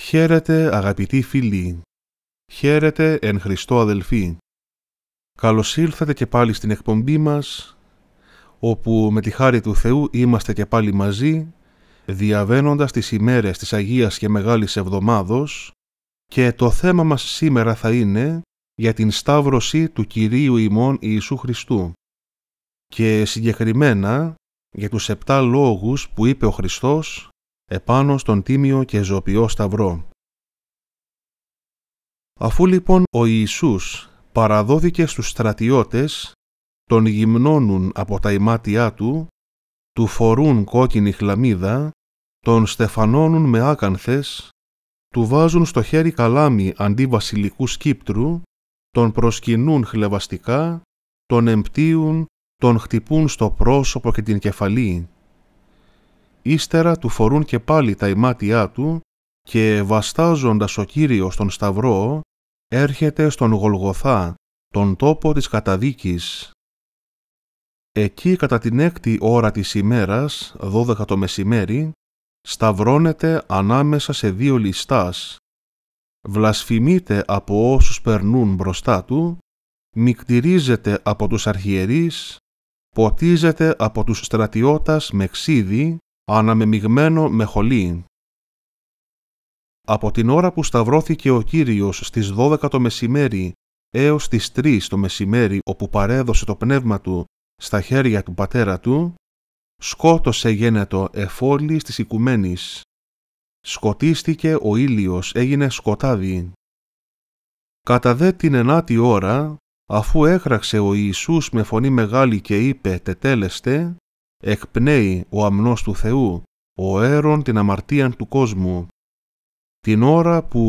Χαίρετε αγαπητοί φίλοι, χαίρετε εν Χριστώ αδελφοί. Καλώς ήλθατε και πάλι στην εκπομπή μας, όπου με τη χάρη του Θεού είμαστε και πάλι μαζί, διαβαίνοντας τις ημέρες της Αγίας και Μεγάλης Εβδομάδος και το θέμα μας σήμερα θα είναι για την Σταύρωση του Κυρίου ημών Ιησού Χριστού και συγκεκριμένα για τους επτά λόγους που είπε ο Χριστός επάνω στον τίμιο και ζωπιό σταυρό. Αφού λοιπόν ο Ιησούς παραδόθηκε στους στρατιώτες, τον γυμνώνουν από τα ημάτια του, του φορούν κόκκινη χλαμίδα, τον στεφανώνουν με άκανθες, του βάζουν στο χέρι καλάμι αντί βασιλικού σκύπτρου, τον προσκυνούν χλεβαστικά, τον εμπτύουν, τον χτυπούν στο πρόσωπο και την κεφαλή, ύστερα του φορούν και πάλι τα ημάτια του και βαστάζοντας ο Κύριος τον Σταυρό, έρχεται στον Γολγοθά, τον τόπο της καταδίκης. Εκεί κατά την έκτη ώρα της ημέρας, 12 το μεσημέρι, σταυρώνεται ανάμεσα σε δύο λιστάς. Βλασφημείται από όσους περνούν μπροστά του, μικτηρίζεται από τους αρχιερείς, ποτίζεται από τους στρατιώτας με αναμεμειγμένο με χολή. Από την ώρα που σταυρώθηκε ο Κύριος στις 12 το μεσημέρι έως τις 3 το μεσημέρι όπου παρέδωσε το πνεύμα του στα χέρια του πατέρα του, σκότωσε γένετο εφόλη της οικουμένης. Σκοτίστηκε ο ήλιος, έγινε σκοτάδι. Κατά δε την ενάτη ώρα, αφού έχραξε ο Ιησούς με φωνή μεγάλη και είπε «Τετέλεστε», εκπνέει ο αμνός του Θεού, ο έρων την αμαρτίαν του κόσμου. Την ώρα που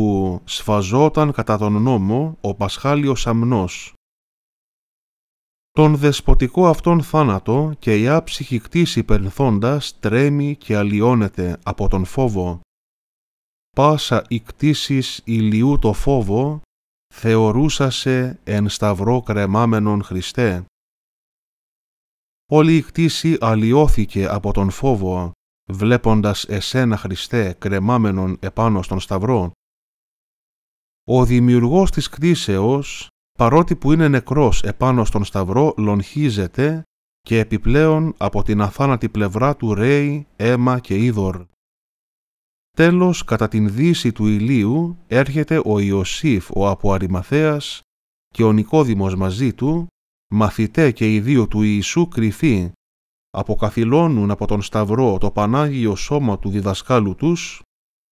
σφαζόταν κατά τον νόμο ο Πασχάλιος αμνός. Τον δεσποτικό αυτόν θάνατο και η άψυχη κτήση περνθώντας τρέμει και αλλοιώνεται από τον φόβο. Πάσα η κτήσης ηλιού το φόβο, θεωρούσασε εν σταυρό κρεμάμενον Χριστέ όλη η κτήση αλλοιώθηκε από τον φόβο, βλέποντας εσένα Χριστέ κρεμάμενον επάνω στον σταυρό. Ο δημιουργός της κτήσεως, παρότι που είναι νεκρός επάνω στον σταυρό, λονχίζεται και επιπλέον από την αθάνατη πλευρά του ρέει αίμα και είδωρ. Τέλος, κατά την δύση του ηλίου έρχεται ο Ιωσήφ, ο Αποαρημαθέας και ο Νικόδημος μαζί του μαθητέ και οι δύο του Ιησού κρυφοί, αποκαθιλώνουν από τον Σταυρό το Πανάγιο σώμα του διδασκάλου τους,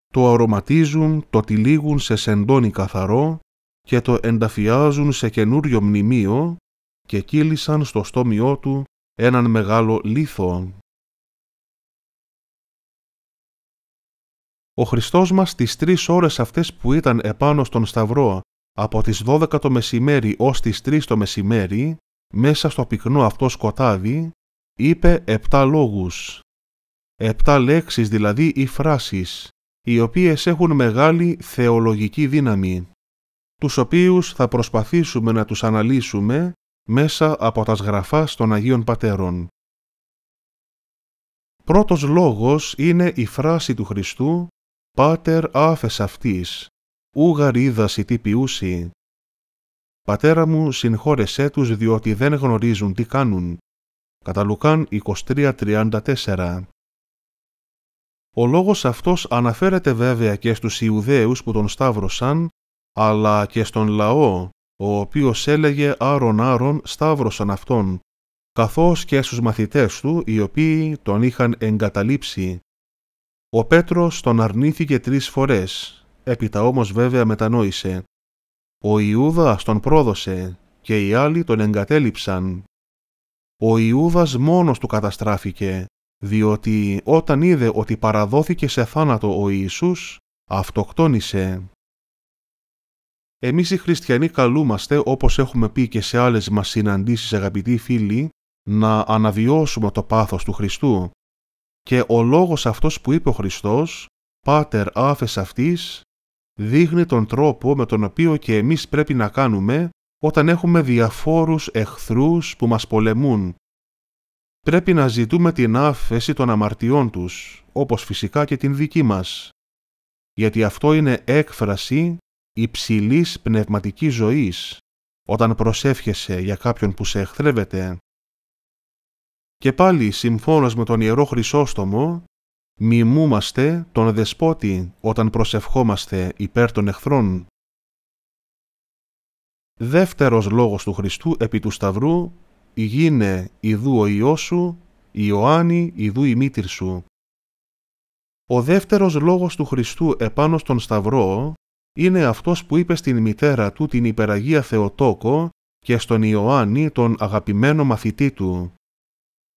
το αρωματίζουν, το τυλίγουν σε σεντόνι καθαρό και το ενταφιάζουν σε καινούριο μνημείο και κύλησαν στο στόμιό του έναν μεγάλο λίθο. Ο Χριστός μας τις τρεις ώρες αυτές που ήταν επάνω στον Σταυρό από τις 12 το μεσημέρι ως τις 3 το μεσημέρι μέσα στο πυκνό αυτό σκοτάδι, είπε επτά λόγους. Επτά λέξεις δηλαδή ή φράσεις, οι οποίες έχουν μεγάλη θεολογική δύναμη, τους οποίους θα προσπαθήσουμε να τους αναλύσουμε μέσα από τα σγραφά των Αγίων Πατέρων. Πρώτος λόγος είναι η φράση του Χριστού «Πάτερ άφες αυτής, ου γαρίδασι τι πιούσι». «Πατέρα μου, συγχώρεσέ τους διότι δεν γνωρίζουν τι κάνουν». Κατά Λουκάν 23.34 Ο λόγος αυτός αναφέρεται βέβαια και στους Ιουδαίους που τον σταύρωσαν, αλλά και στον λαό, ο οποίος έλεγε «Άρον, Άρον, σταύρωσαν αυτόν», καθώς και στους μαθητές του, οι οποίοι τον είχαν εγκαταλείψει. Ο Πέτρος τον αρνήθηκε τρεις φορές, έπειτα όμως βέβαια μετανόησε. Ο Ιούδας τον πρόδωσε και οι άλλοι τον εγκατέλειψαν. Ο Ιούδας μόνος του καταστράφηκε, διότι όταν είδε ότι παραδόθηκε σε θάνατο ο Ιησούς, αυτοκτόνησε. Εμείς οι χριστιανοί καλούμαστε, όπως έχουμε πει και σε άλλες μας συναντήσεις αγαπητοί φίλοι, να αναβιώσουμε το πάθος του Χριστού. Και ο λόγος αυτός που είπε ο Χριστός, «Πάτερ άφες αυτής, δείχνει τον τρόπο με τον οποίο και εμείς πρέπει να κάνουμε όταν έχουμε διαφόρους εχθρούς που μας πολεμούν. Πρέπει να ζητούμε την άφεση των αμαρτιών τους, όπως φυσικά και την δική μας. Γιατί αυτό είναι έκφραση υψηλής πνευματικής ζωής, όταν προσεύχεσαι για κάποιον που σε εχθρεύεται. Και πάλι, συμφώνως με τον Ιερό Χρυσόστομο, Μιμούμαστε τον δεσπότη όταν προσευχόμαστε υπέρ των εχθρών. Δεύτερος λόγος του Χριστού επί του Σταυρού «Γίνε ιδού ο Υιός σου, Ιωάννη ιδού η σου». Ο δεύτερος λόγος του Χριστού επάνω στον Σταυρό είναι αυτός που είπε στην μητέρα του την Υπεραγία Θεοτόκο και στον Ιωάννη τον αγαπημένο μαθητή του.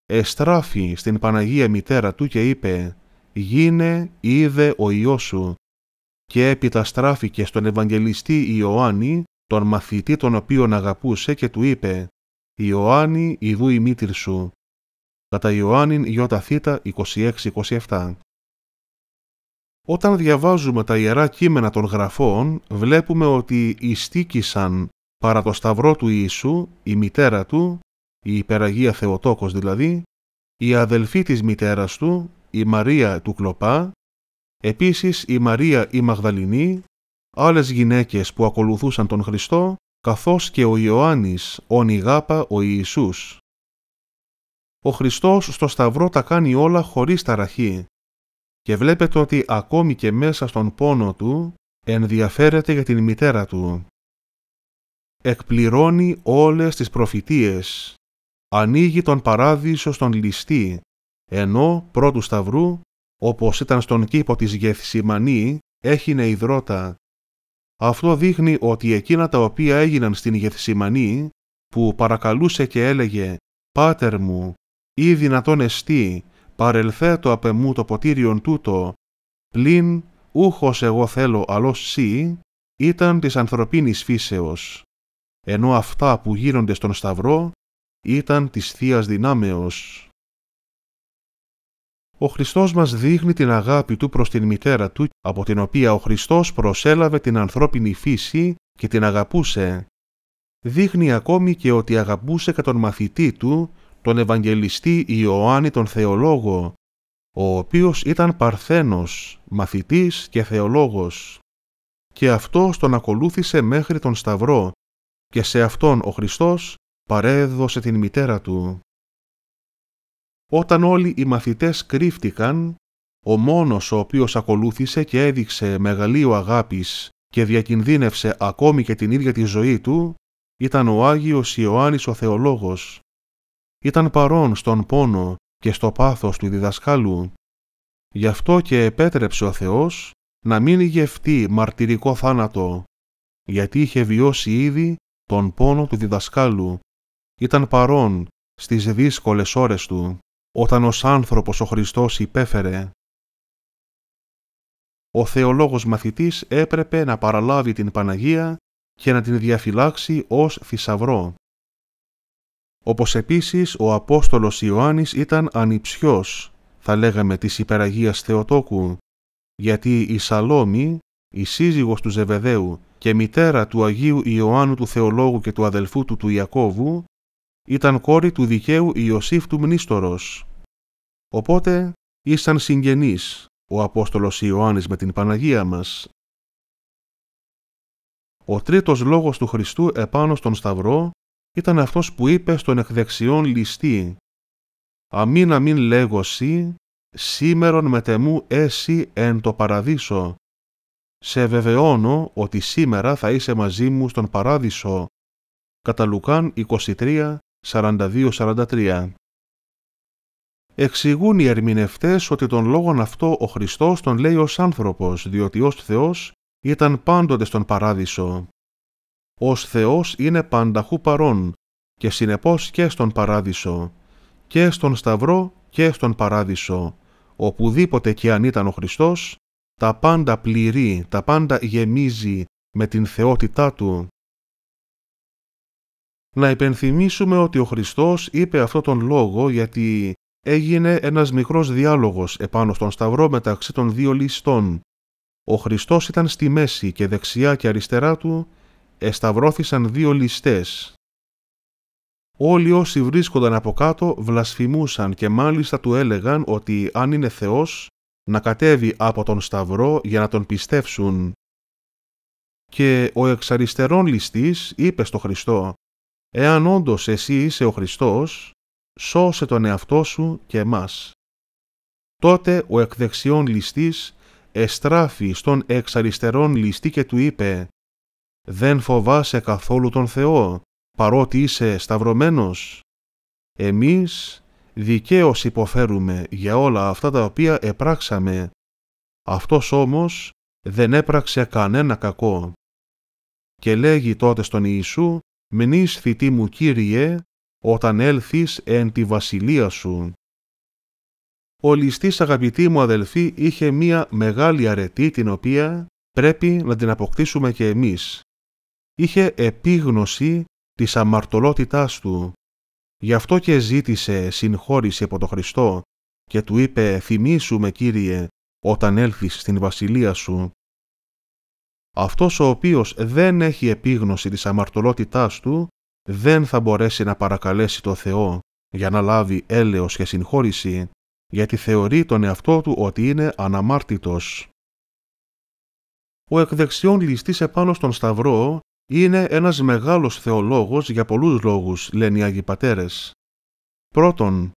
Εστράφη στην Παναγία μητέρα του και είπε γίνε είδε ο Υιός σου και έπειτα στράφηκε στον Ευαγγελιστή Ιωάννη, τον μαθητή τον οποίον αγαπούσε και του είπε «Ιωάννη, ιδού η μήτρη σου». Κατά Ιωάννην Ιώτα 26-27 Όταν διαβάζουμε τα Ιερά Κείμενα των Γραφών, βλέπουμε ότι ιστήκησαν παρά το σταυρό του Ιησού, η μητέρα του, η υπεραγία Θεοτόκος δηλαδή, η αδελφή της μητέρας του, η Μαρία του Κλοπά, επίσης η Μαρία η Μαγδαληνή, άλλες γυναίκες που ακολουθούσαν τον Χριστό, καθώς και ο Ιωάννης, ο Νιγάπα, ο Ιησούς. Ο Χριστός στο Σταυρό τα κάνει όλα χωρίς ταραχή και βλέπετε ότι ακόμη και μέσα στον πόνο του ενδιαφέρεται για την μητέρα του. Εκπληρώνει όλες τις προφητείες ανοίγει τον παράδεισο στον ληστή, ενώ πρώτου σταυρού, όπως ήταν στον κήπο της Γεθσιμανή, έχινε υδρότα. Αυτό δείχνει ότι εκείνα τα οποία έγιναν στην Γεθσιμανή, που παρακαλούσε και έλεγε «Πάτερ μου, ή δυνατόν εστί, παρελθέτω απ' εμού το ποτήριον τούτο, πλην ούχος εγώ θέλω αλός σύ, ήταν της ανθρωπίνης φύσεως. Ενώ αυτά που γίνονται στον Σταυρό ήταν της θείας Δυνάμεως. Ο Χριστός μας δείχνει την αγάπη Του προς την μητέρα Του, από την οποία ο Χριστός προσέλαβε την ανθρώπινη φύση και την αγαπούσε. Δείχνει ακόμη και ότι αγαπούσε και τον μαθητή Του, τον Ευαγγελιστή Ιωάννη τον Θεολόγο, ο οποίος ήταν παρθένος, μαθητής και θεολόγος. Και αυτός τον ακολούθησε μέχρι τον Σταυρό, και σε αυτόν ο Χριστός παρέδωσε την μητέρα του. Όταν όλοι οι μαθητές κρύφτηκαν, ο μόνος ο οποίος ακολούθησε και έδειξε μεγαλείο αγάπης και διακινδύνευσε ακόμη και την ίδια τη ζωή του, ήταν ο Άγιος Ιωάννης ο Θεολόγος. Ήταν παρόν στον πόνο και στο πάθος του διδασκάλου. Γι' αυτό και επέτρεψε ο Θεός να μην γευτεί μαρτυρικό θάνατο, γιατί είχε βιώσει ήδη τον πόνο του διδασκάλου ήταν παρόν στις δύσκολες ώρες του, όταν ως άνθρωπος ο Χριστός υπέφερε. Ο θεολόγος μαθητής έπρεπε να παραλάβει την Παναγία και να την διαφυλάξει ως θησαυρό. Όπως επίσης ο Απόστολος Ιωάννης ήταν ανιψιός, θα λέγαμε της υπεραγίας Θεοτόκου, γιατί η Σαλόμη, η σύζυγος του Ζεβεδαίου και μητέρα του Αγίου Ιωάννου του Θεολόγου και του αδελφού του του Ιακώβου, ήταν κόρη του δικαίου Ιωσήφ του Μνίστορος. Οπότε ήσαν συγγενείς ο Απόστολος Ιωάννης με την Παναγία μας. Ο τρίτος λόγος του Χριστού επάνω στον Σταυρό ήταν αυτός που είπε στον εκδεξιόν ληστή «Αμήν αμήν λέγω σύ, σήμερον μετεμού εσύ εν το παραδείσο. Σε βεβαιώνω ότι σήμερα θα είσαι μαζί μου στον παράδεισο». Κατά Λουκάν 23, 42-43. Εξηγούν οι ερμηνευτές ότι τον λόγον αυτό ο Χριστός τον λέει ως άνθρωπος, διότι ως Θεός ήταν πάντοτε στον παράδεισο. Ως Θεός είναι πανταχού παρών και συνεπώς και στον παράδεισο, και στον Σταυρό και στον παράδεισο, οπουδήποτε και αν ήταν ο Χριστός, τα πάντα πληρεί, τα πάντα γεμίζει με την θεότητά Του να υπενθυμίσουμε ότι ο Χριστός είπε αυτόν τον λόγο γιατί έγινε ένας μικρός διάλογος επάνω στον Σταυρό μεταξύ των δύο ληστών. Ο Χριστός ήταν στη μέση και δεξιά και αριστερά του εσταυρώθησαν δύο ληστές. Όλοι όσοι βρίσκονταν από κάτω βλασφημούσαν και μάλιστα του έλεγαν ότι αν είναι Θεός να κατέβει από τον Σταυρό για να τον πιστέψουν. Και ο εξαριστερών ληστής είπε στο Χριστό Εάν όντως εσύ είσαι ο Χριστός, σώσε τον εαυτό σου και εμάς. Τότε ο εκδεξιών ληστής εστράφη στον εξαριστερόν ληστή και του είπε «Δεν φοβάσαι καθόλου τον Θεό, παρότι είσαι σταυρωμένος. Εμείς δικαίως υποφέρουμε για όλα αυτά τα οποία επράξαμε. Αυτός όμως δεν έπραξε κανένα κακό». Και λέγει τότε στον Ιησού μην θητή μου, Κύριε, όταν έλθεις εν τη βασιλεία σου. Ο ληστής αγαπητή μου αδελφή είχε μία μεγάλη αρετή την οποία πρέπει να την αποκτήσουμε και εμείς. Είχε επίγνωση της αμαρτωλότητάς του. Γι' αυτό και ζήτησε συγχώρηση από τον Χριστό και του είπε «Θυμήσου με, Κύριε, όταν έλθεις στην βασιλεία σου». Αυτός ο οποίος δεν έχει επίγνωση της αμαρτωλότητάς του, δεν θα μπορέσει να παρακαλέσει το Θεό για να λάβει έλεος και συγχώρηση, γιατί θεωρεί τον εαυτό του ότι είναι αναμάρτητος. Ο εκδεξιών ληστής επάνω στον Σταυρό είναι ένας μεγάλος θεολόγος για πολλούς λόγους, λένε οι Άγιοι Πατέρες. Πρώτον,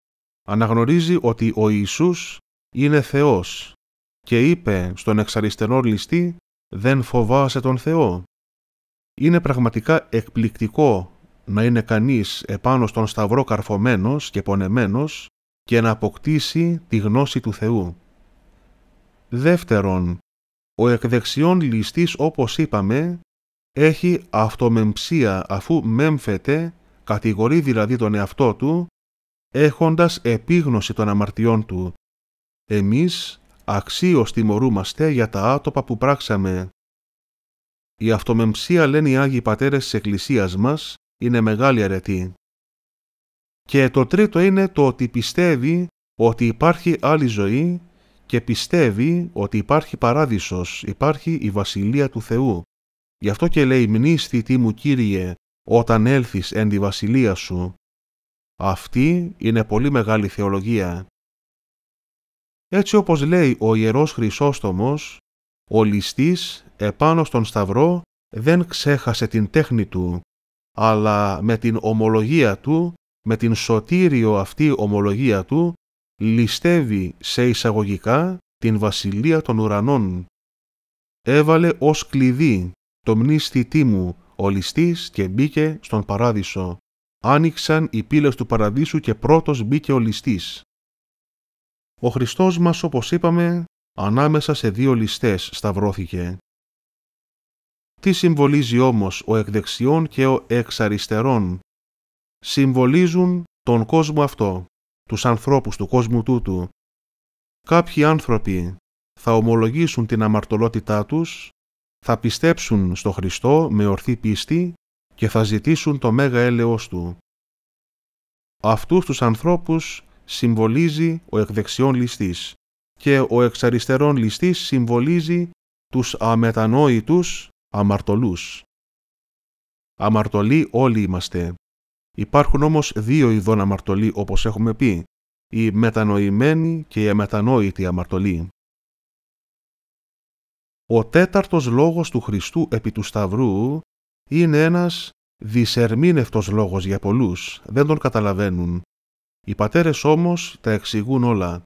αναγνωρίζει ότι ο Ιησούς είναι Θεός και είπε στον εξαριστενό ληστή δεν φοβάσαι τον Θεό. Είναι πραγματικά εκπληκτικό να είναι κανείς επάνω στον σταυρό καρφωμένος και πονεμένος και να αποκτήσει τη γνώση του Θεού. Δεύτερον, ο εκδεξιών ληστής όπως είπαμε έχει αυτομεμψία αφού μέμφεται, κατηγορεί δηλαδή τον εαυτό του, έχοντας επίγνωση των αμαρτιών του. Εμείς αξίως τιμωρούμαστε για τα άτοπα που πράξαμε. Η αυτομεμψία, λένε οι Άγιοι Πατέρες της Εκκλησίας μας, είναι μεγάλη αρετή. Και το τρίτο είναι το ότι πιστεύει ότι υπάρχει άλλη ζωή και πιστεύει ότι υπάρχει παράδεισος, υπάρχει η Βασιλεία του Θεού. Γι' αυτό και λέει «Μνήσθη τι μου Κύριε, όταν έλθεις εν τη Βασιλεία σου». Αυτή είναι πολύ μεγάλη θεολογία. Έτσι όπως λέει ο Ιερός Χρυσόστομος, ο ληστής επάνω στον σταυρό δεν ξέχασε την τέχνη του, αλλά με την ομολογία του, με την σωτήριο αυτή ομολογία του, ληστεύει σε εισαγωγικά την βασιλεία των ουρανών. Έβαλε ως κλειδί το μνήστητή μου ο ληστής και μπήκε στον παράδεισο. Άνοιξαν οι πύλες του παραδείσου και πρώτος μπήκε ο ληστής. Ο Χριστός μας, όπως είπαμε, ανάμεσα σε δύο ληστές σταυρώθηκε. Τι συμβολίζει όμως ο εκδεξιών και ο εξαριστερών? Συμβολίζουν τον κόσμο αυτό, τους ανθρώπους του κόσμου τούτου. Κάποιοι άνθρωποι θα ομολογήσουν την αμαρτωλότητά τους, θα πιστέψουν στο Χριστό με ορθή πίστη και θα ζητήσουν το μέγα έλεος Του. Αυτούς τους ανθρώπους συμβολίζει ο εκδεξιών ληστής και ο εξαριστερών ληστής συμβολίζει τους αμετανόητους αμαρτωλούς. Αμαρτωλοί όλοι είμαστε. Υπάρχουν όμως δύο ειδών αμαρτωλοί όπως έχουμε πει, οι μετανοημένοι και οι αμετανόητοι αμαρτωλοί. Ο τέταρτος λόγος του Χριστού επί του Σταυρού είναι ένας δυσερμήνευτος λόγος για πολλούς, δεν τον καταλαβαίνουν οι πατέρες όμως τα εξηγούν όλα.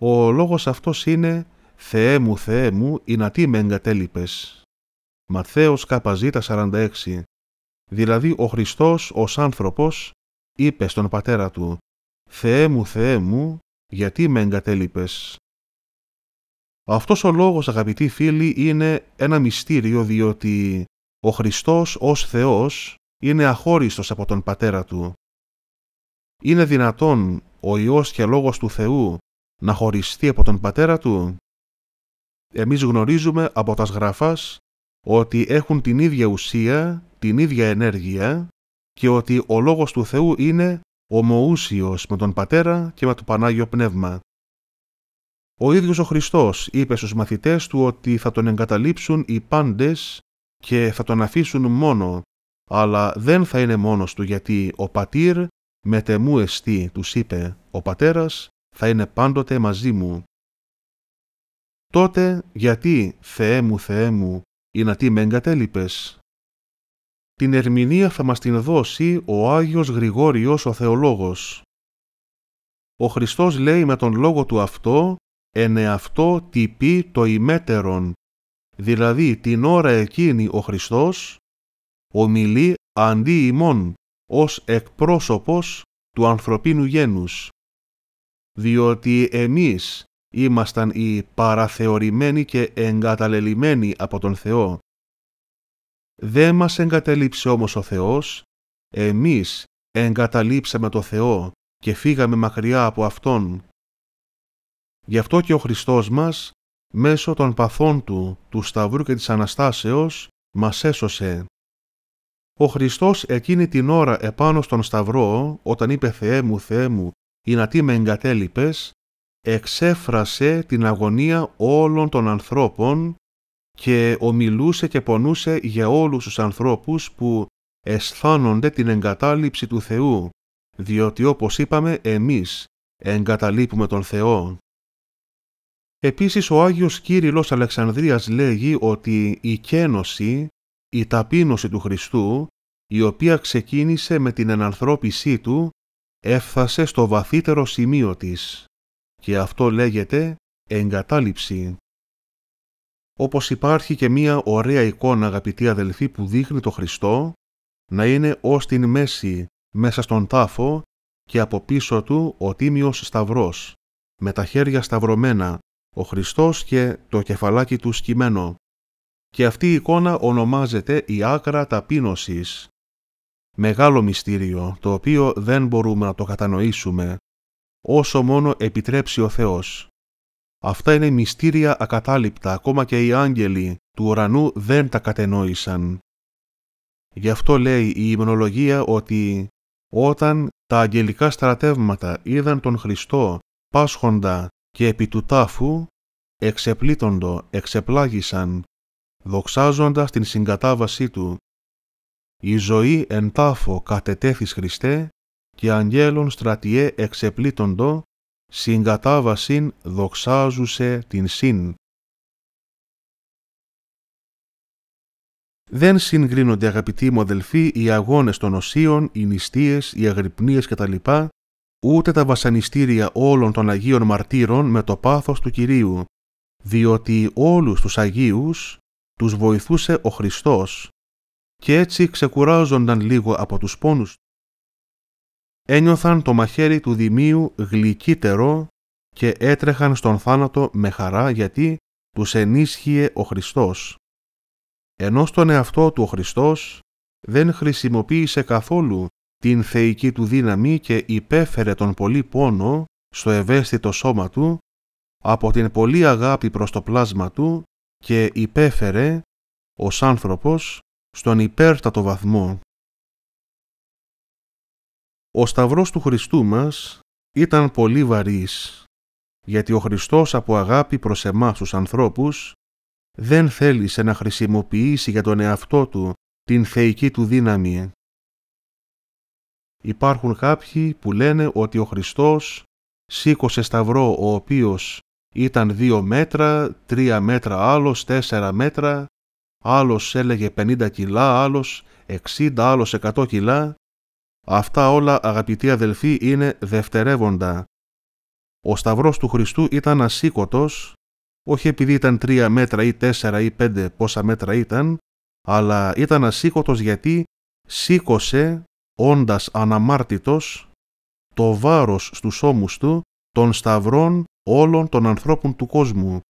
Ο λόγος αυτός είναι «Θεέ μου, Θεέ μου, τι με εγκατέλειπες». Ματθαίος ΚΑΠΑΖΗΤΑ 46 Δηλαδή ο Χριστός ως άνθρωπος είπε στον πατέρα του «Θεέ μου, Θεέ μου, γιατί με εγκατέλειπες». Αυτός ο λόγος αγαπητοί φίλοι είναι ένα μυστήριο διότι ο Χριστός ως Θεός είναι αχώριστος από τον Πατέρα Του είναι δυνατόν ο Υιός και Λόγος του Θεού να χωριστεί από τον Πατέρα Του. Εμείς γνωρίζουμε από τα σγραφάς ότι έχουν την ίδια ουσία, την ίδια ενέργεια και ότι ο Λόγος του Θεού είναι ομοούσιος με τον Πατέρα και με το Πανάγιο Πνεύμα. Ο ίδιος ο Χριστός είπε στους μαθητές του ότι θα τον εγκαταλείψουν οι πάντες και θα τον αφήσουν μόνο, αλλά δεν θα είναι μόνος του γιατί ο πατήρ «Μετεμού εστί», τους είπε, «ο πατέρας θα είναι πάντοτε μαζί μου». Τότε γιατί, Θεέ μου, Θεέ μου, τι με εγκατέλειπες. Την ερμηνεία θα μας την δώσει ο Άγιος Γρηγόριος ο Θεολόγος. Ο Χριστός λέει με τον λόγο του αυτό, εν εαυτό πει το ημέτερον, δηλαδή την ώρα εκείνη ο Χριστός, ομιλεί αντί ημών, ως εκπρόσωπος του ανθρωπίνου γένους, διότι εμείς ήμασταν οι παραθεωρημένοι και εγκαταλελειμμένοι από τον Θεό. Δεν μας εγκατέλειψε όμως ο Θεός, εμείς εγκαταλείψαμε το Θεό και φύγαμε μακριά από Αυτόν. Γι' αυτό και ο Χριστός μας, μέσω των παθών Του, του Σταυρού και της Αναστάσεως, μας έσωσε. Ο Χριστός εκείνη την ώρα επάνω στον Σταυρό, όταν είπε «Θεέ μου, Θεέ μου, τι με εγκατέλειπες», εξέφρασε την αγωνία όλων των ανθρώπων και ομιλούσε και πονούσε για όλους τους ανθρώπους που αισθάνονται την εγκατάλειψη του Θεού, διότι όπως είπαμε εμείς εγκαταλείπουμε τον Θεό. Επίσης ο Άγιος Κύριλλος Αλεξανδρίας λέγει ότι η κένωση, η ταπείνωση του Χριστού η οποία ξεκίνησε με την ενανθρώπισή του, έφθασε στο βαθύτερο σημείο της και αυτό λέγεται εγκατάλειψη. Όπως υπάρχει και μία ωραία εικόνα, αγαπητοί αδελφοί, που δείχνει το Χριστό να είναι ως την μέση, μέσα στον τάφο και από πίσω του ο Τίμιος Σταυρός, με τα χέρια σταυρωμένα, ο Χριστός και το κεφαλάκι του σκυμμένο. Και αυτή η εικόνα ονομάζεται η άκρα ταπείνωσης μεγάλο μυστήριο το οποίο δεν μπορούμε να το κατανοήσουμε όσο μόνο επιτρέψει ο Θεός. Αυτά είναι μυστήρια ακατάληπτα, ακόμα και οι άγγελοι του ουρανού δεν τα κατενόησαν. Γι' αυτό λέει η ημνολογία ότι όταν τα αγγελικά στρατεύματα είδαν τον Χριστό πάσχοντα και επί του τάφου, εξεπλήτοντο, εξεπλάγησαν, δοξάζοντας την συγκατάβασή του η ζωή εν τάφο κατετέθης Χριστέ και αγγέλων στρατιέ εξεπλήτοντο, συγκατάβασιν δοξάζουσε την συν. Δεν συγκρίνονται αγαπητοί μου αδελφοί οι αγώνες των οσίων, οι νηστείες, οι αγρυπνίες κτλ. ούτε τα βασανιστήρια όλων των Αγίων Μαρτύρων με το πάθος του Κυρίου, διότι όλους τους Αγίους τους βοηθούσε ο Χριστός και έτσι ξεκουράζονταν λίγο από τους πόνους. Ένιωθαν το μαχαίρι του Δημίου γλυκύτερο και έτρεχαν στον θάνατο με χαρά γιατί τους ενίσχυε ο Χριστός. Ενώ στον εαυτό του ο Χριστός δεν χρησιμοποίησε καθόλου την θεϊκή του δύναμη και υπέφερε τον πολύ πόνο στο ευαίσθητο σώμα του από την πολύ αγάπη προς το πλάσμα του και υπέφερε ως άνθρωπος στον υπέρτατο βαθμό. Ο σταυρός του Χριστού μας ήταν πολύ βαρύς, γιατί ο Χριστός από αγάπη προς εμάς τους ανθρώπους δεν θέλησε να χρησιμοποιήσει για τον εαυτό του την θεϊκή του δύναμη. Υπάρχουν κάποιοι που λένε ότι ο Χριστός σήκωσε σταυρό ο οποίος ήταν δύο μέτρα, τρία μέτρα άλλος, τέσσερα μέτρα άλλος έλεγε 50 κιλά, άλλος 60, άλλος 100 κιλά. Αυτά όλα αγαπητοί αδελφοί είναι δευτερεύοντα. Ο σταυρός του Χριστού ήταν ασήκωτος, όχι επειδή ήταν τρία μέτρα ή τέσσερα ή πέντε πόσα μέτρα ήταν, αλλά ήταν ασήκωτος γιατί σήκωσε, όντας αναμάρτητος, το βάρος στους ώμους του των σταυρών όλων των ανθρώπων του κόσμου,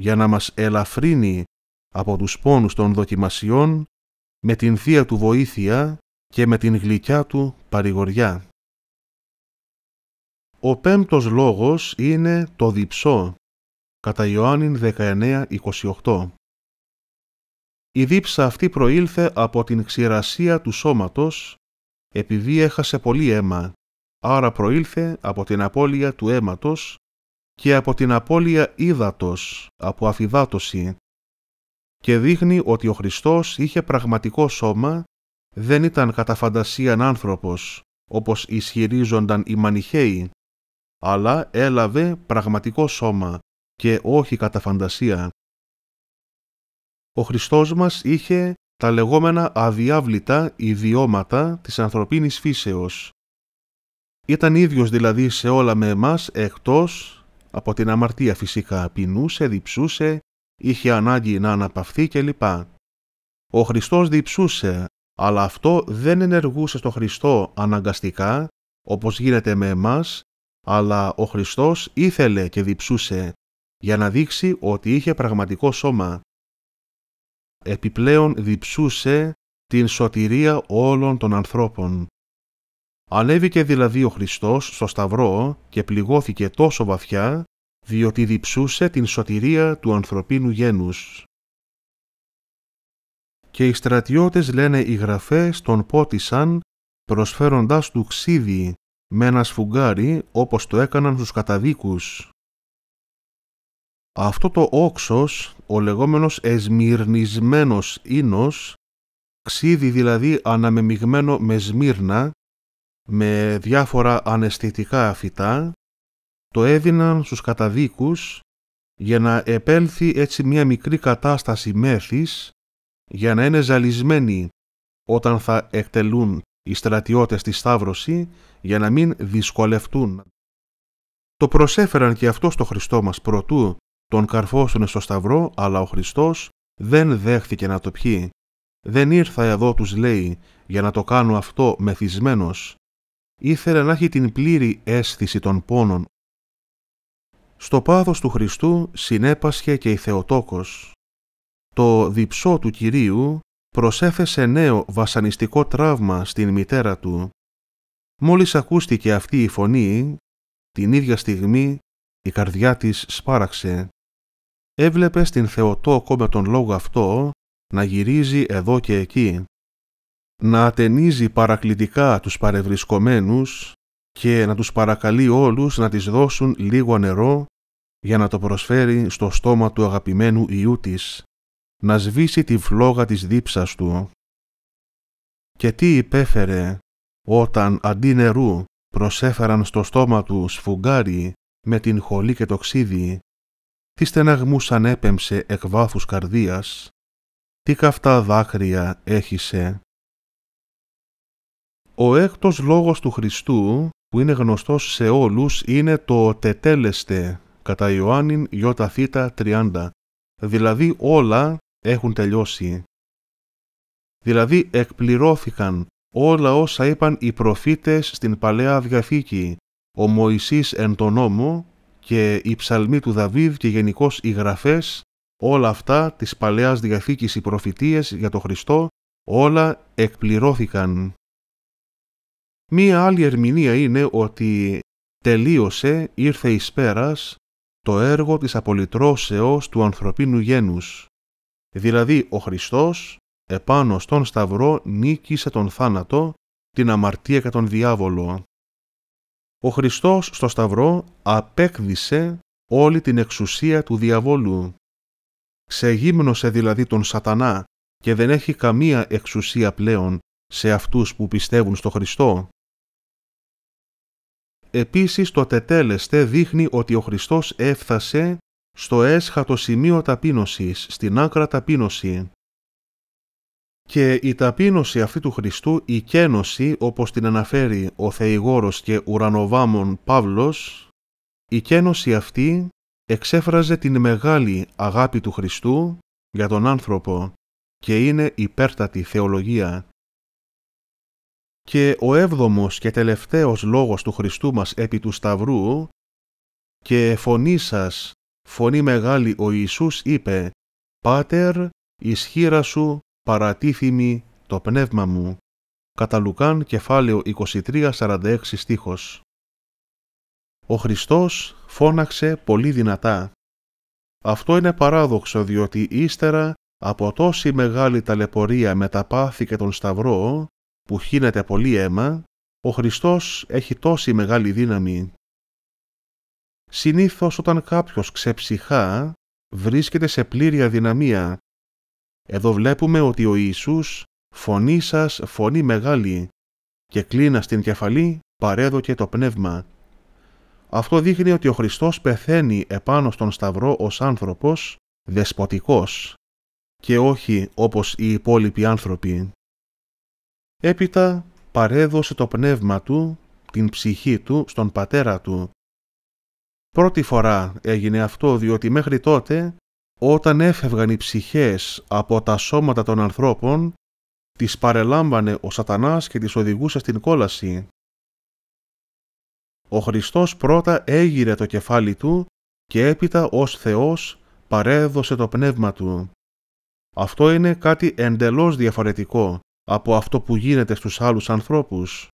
για να μας ελαφρύνει από τους πόνους των δοκιμασιών με την θεία του βοήθεια και με την γλυκιά του παρηγοριά. Ο πέμπτος λόγος είναι το διψό, κατά Ιωάννην 19-28. Η δίψα αυτή προήλθε από την ξηρασία του σώματος, επειδή έχασε πολύ αίμα, άρα προήλθε από την απώλεια του αίματος και από την απώλεια ύδατος, από αφιδάτωση και δείχνει ότι ο Χριστός είχε πραγματικό σώμα, δεν ήταν κατά φαντασίαν άνθρωπος, όπως ισχυρίζονταν οι μανιχαίοι, αλλά έλαβε πραγματικό σώμα και όχι κατά φαντασία. Ο Χριστός μας είχε τα λεγόμενα αδιάβλητα ιδιώματα της ανθρωπίνης φύσεως. Ήταν ίδιος δηλαδή σε όλα με εμάς εκτός από την αμαρτία φυσικά πεινούσε, διψούσε, είχε ανάγκη να αναπαυθεί κλπ. Ο Χριστός διψούσε, αλλά αυτό δεν ενεργούσε στο Χριστό αναγκαστικά, όπως γίνεται με εμάς, αλλά ο Χριστός ήθελε και διψούσε για να δείξει ότι είχε πραγματικό σώμα. Επιπλέον διψούσε την σωτηρία όλων των ανθρώπων. Ανέβηκε δηλαδή ο Χριστός στο σταυρό και πληγώθηκε τόσο βαθιά διότι διψούσε την σωτηρία του ανθρωπίνου γένους. Και οι στρατιώτες λένε οι γραφές τον πότισαν προσφέροντάς του ξύδι με ένα σφουγγάρι όπως το έκαναν στους καταδίκους. Αυτό το όξος, ο λεγόμενος εσμυρνισμένος ίνος, ξύδι δηλαδή αναμεμειγμένο με σμύρνα, με διάφορα αναισθητικά φυτά, το έδιναν στους καταδίκους για να επέλθει έτσι μια μικρή κατάσταση μέθης για να είναι ζαλισμένοι όταν θα εκτελούν οι στρατιώτες τη Σταύρωση για να μην δυσκολευτούν. Το προσέφεραν και αυτό στο Χριστό μας προτού τον καρφώσουν στο Σταυρό, αλλά ο Χριστός δεν δέχθηκε να το πιει. Δεν ήρθα εδώ, τους λέει, για να το κάνω αυτό μεθυσμένος. Ήθελε να έχει την πλήρη αίσθηση των πόνων στο πάθος του Χριστού συνέπασχε και η Θεοτόκος. Το διψό του Κυρίου προσέφεσε νέο βασανιστικό τραύμα στην μητέρα του. Μόλις ακούστηκε αυτή η φωνή, την ίδια στιγμή η καρδιά της σπάραξε. Έβλεπε στην Θεοτόκο με τον λόγο αυτό να γυρίζει εδώ και εκεί, να ατενίζει παρακλητικά τους παρευρισκομένους και να τους παρακαλεί όλους να της δώσουν λίγο νερό για να το προσφέρει στο στόμα του αγαπημένου Ιού της, να σβήσει τη φλόγα της δίψας του. Και τι υπέφερε όταν αντί νερού προσέφεραν στο στόμα του σφουγγάρι με την χολή και το ξύδι, τι στεναγμούς ανέπεμψε εκ βάθους καρδίας, τι καυτά δάκρυα έχισε. Ο έκτος λόγος του Χριστού που είναι γνωστός σε όλους είναι το «τετέλεστε» κατά Ιωάννην ΙΘ 30. Δηλαδή όλα έχουν τελειώσει. Δηλαδή εκπληρώθηκαν όλα όσα είπαν οι προφήτες στην Παλαιά Διαθήκη, ο Μωυσής εν τον νόμο και οι ψαλμοί του Δαβίδ και γενικώς οι γραφές, όλα αυτά της Παλαιάς Διαθήκης οι προφητείες για τον Χριστό, όλα εκπληρώθηκαν. Μία άλλη ερμηνεία είναι ότι τελείωσε, ήρθε η πέρας, το έργο της απολυτρώσεως του ανθρωπίνου γένους. Δηλαδή ο Χριστός επάνω στον Σταυρό νίκησε τον θάνατο, την αμαρτία και τον διάβολο. Ο Χριστός στο Σταυρό απέκδισε όλη την εξουσία του διαβόλου. Ξεγύμνωσε δηλαδή τον σατανά και δεν έχει καμία εξουσία πλέον σε αυτούς που πιστεύουν στο Χριστό. Επίσης το τετέλεστε δείχνει ότι ο Χριστός έφτασε στο έσχατο σημείο ταπείνωσης, στην άκρα ταπείνωση. Και η ταπείνωση αυτή του Χριστού, η κένωση, όπως την αναφέρει ο Θεηγόρος και Ουρανοβάμων Παύλος, η κένωση αυτή εξέφραζε την μεγάλη αγάπη του Χριστού για τον άνθρωπο και είναι υπέρτατη θεολογία. Και ο έβδομος και τελευταίος λόγος του Χριστού μας επί του Σταυρού «Και φωνή σας, φωνή μεγάλη ο Ιησούς είπε, «Πάτερ, ισχύρα σου παρατήθημη το πνεύμα μου» κατά Λουκάν κεφάλαιο 23-46 στίχος. Ο Χριστός φώναξε πολύ δυνατά. Αυτό είναι παράδοξο διότι ύστερα από τόση μεγάλη ταλαιπωρία με τα πάθη και τον Σταυρό, που χύνεται πολύ αίμα, ο Χριστός έχει τόση μεγάλη δύναμη. Συνήθως όταν κάποιος ξεψυχά, βρίσκεται σε πλήρη αδυναμία. Εδώ βλέπουμε ότι ο Ιησούς «φωνή σας φωνή μεγάλη» και κλείνα στην κεφαλή παρέδωκε το πνεύμα. Αυτό δείχνει ότι ο Χριστός πεθαίνει επάνω στον Σταυρό ως άνθρωπος, δεσποτικός και όχι όπως οι υπόλοιποι άνθρωποι. Έπειτα παρέδωσε το πνεύμα του, την ψυχή του, στον πατέρα του. Πρώτη φορά έγινε αυτό διότι μέχρι τότε, όταν έφευγαν οι ψυχές από τα σώματα των ανθρώπων, τις παρελάμβανε ο σατανάς και τις οδηγούσε στην κόλαση. Ο Χριστός πρώτα έγειρε το κεφάλι του και έπειτα ως Θεός παρέδωσε το πνεύμα του. Αυτό είναι κάτι εντελώς διαφορετικό από αυτό που γίνεται στους άλλους ανθρώπους.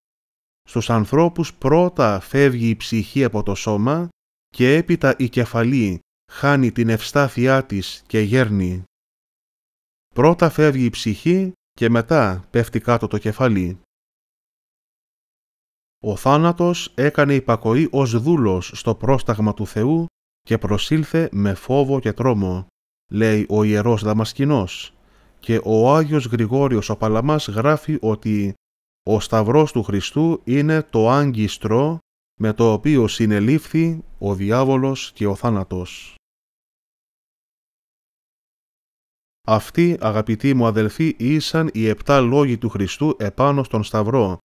Στους ανθρώπους πρώτα φεύγει η ψυχή από το σώμα και έπειτα η κεφαλή χάνει την ευστάθειά της και γέρνει. Πρώτα φεύγει η ψυχή και μετά πέφτει κάτω το κεφάλι. Ο θάνατος έκανε υπακοή ως δούλος στο πρόσταγμα του Θεού και προσήλθε με φόβο και τρόμο, λέει ο Ιερός Δαμασκηνός και ο Άγιος Γρηγόριος ο Παλαμάς γράφει ότι «Ο Σταυρός του Χριστού είναι το άγκιστρο με το οποίο συνελήφθη ο διάβολος και ο θάνατος». Αυτοί, αγαπητοί μου αδελφοί, ήσαν οι επτά λόγοι του Χριστού επάνω στον Σταυρό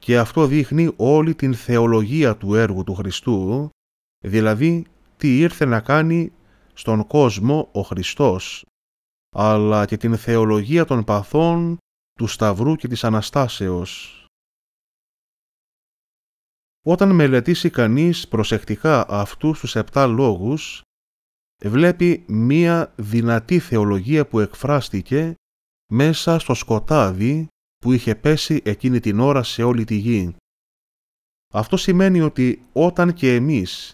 και αυτό δείχνει όλη την θεολογία του έργου του Χριστού, δηλαδή τι ήρθε να κάνει στον κόσμο ο Χριστός αλλά και την θεολογία των παθών, του Σταυρού και της Αναστάσεως. Όταν μελετήσει κανείς προσεκτικά αυτούς τους επτά λόγους, βλέπει μία δυνατή θεολογία που εκφράστηκε μέσα στο σκοτάδι που είχε πέσει εκείνη την ώρα σε όλη τη γη. Αυτό σημαίνει ότι όταν και εμείς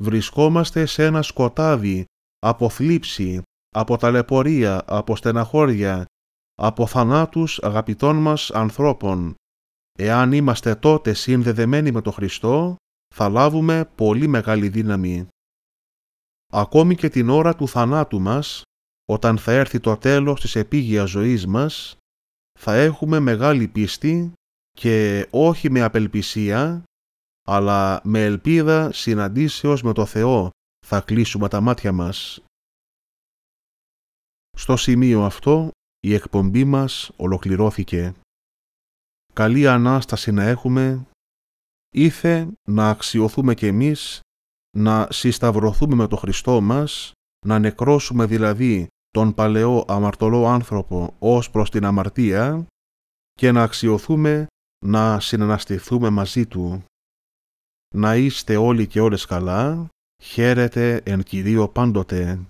βρισκόμαστε σε ένα σκοτάδι από θλίψη, από ταλαιπωρία, από στεναχώρια, από θανάτους αγαπητών μας ανθρώπων. Εάν είμαστε τότε συνδεδεμένοι με το Χριστό, θα λάβουμε πολύ μεγάλη δύναμη. Ακόμη και την ώρα του θανάτου μας, όταν θα έρθει το τέλος της επίγειας ζωής μας, θα έχουμε μεγάλη πίστη και όχι με απελπισία, αλλά με ελπίδα συναντήσεως με το Θεό θα κλείσουμε τα μάτια μας. Στο σημείο αυτό η εκπομπή μας ολοκληρώθηκε. Καλή Ανάσταση να έχουμε. Ήθε να αξιωθούμε κι εμείς, να συσταυρωθούμε με το Χριστό μας, να νεκρώσουμε δηλαδή τον παλαιό αμαρτωλό άνθρωπο ως προς την αμαρτία και να αξιωθούμε να συναναστηθούμε μαζί του. Να είστε όλοι και όλες καλά, χαίρετε εν Κυρίω πάντοτε.